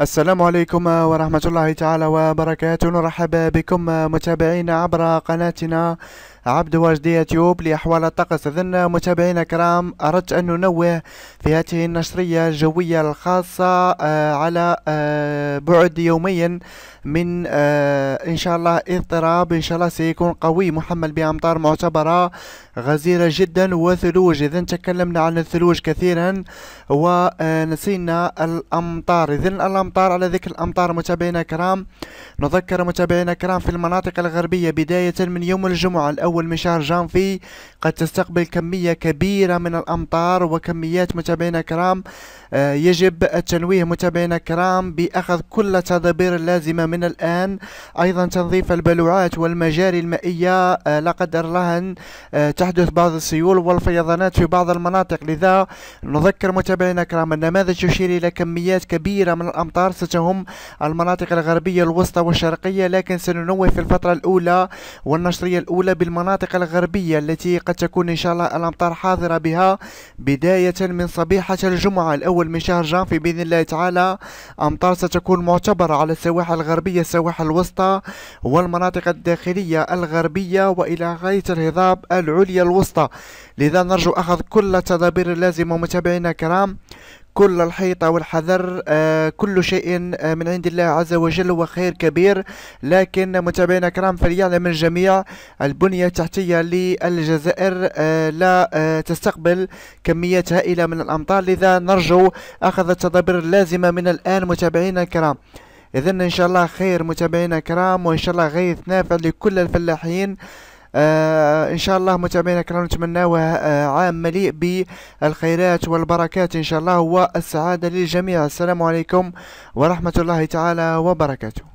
السلام عليكم ورحمة الله تعالى وبركاته نرحب بكم متابعين عبر قناتنا عبد واجدي يوتيوب لأحوال الطقس إذن متابعينا الكرام أردت أن ننوه في هذه النشرية الجوية الخاصة آه، على آه، بعد يوميا من آه، إن شاء الله اضطراب إن شاء الله سيكون قوي محمل بأمطار معتبرة غزيرة جدا وثلوج إذا تكلمنا عن الثلوج كثيرا ونسينا الأمطار إذا الأمطار على ذكر الأمطار متابعينا الكرام نذكر متابعينا الكرام في المناطق الغربية بداية من يوم الجمعة الأول أول من شهر جانفي قد تستقبل كمية كبيرة من الأمطار وكميات متابعينا الكرام آه، يجب التنويه متابعينا الكرام بأخذ كل التدابير اللازمة من الآن أيضا تنظيف البلوعات والمجاري المائية آه، لا قدر الله آه، تحدث بعض السيول والفيضانات في بعض المناطق لذا نذكر متابعينا الكرام أن النماذج تشير إلى كميات كبيرة من الأمطار ستهم المناطق الغربية الوسطى والشرقية لكن سننوه في الفترة الأولى والنشرية الأولى بالمناطق الغربية التي قد تكون إن شاء الله الأمطار حاضرة بها بداية من صبيحة الجمعة الأولى الأول من شهر جانفي بإذن الله تعالى أمطار ستكون معتبرة على السواحل الغربية السواحل الوسطى والمناطق الداخلية الغربية وإلى غاية الهضاب العليا الوسطى لذا نرجو أخذ كل التدابير اللازمة متابعينا الكرام كل الحيطة والحذر آه، كل شيء آه، من عند الله عز وجل وخير كبير لكن متابعينا الكرام فليعلم الجميع البنية التحتية للجزائر آه، لا تستقبل كميات هائلة من الأمطار لذا نرجو أخذ التدابير اللازمة من الآن متابعينا الكرام إذن إن شاء الله خير متابعينا الكرام وإن شاء الله غيث نافع لكل الفلاحين آه ان شاء الله متابعينا الكرام نتمناوه آه عام مليء بالخيرات والبركات ان شاء الله والسعاده للجميع السلام عليكم ورحمه الله تعالى وبركاته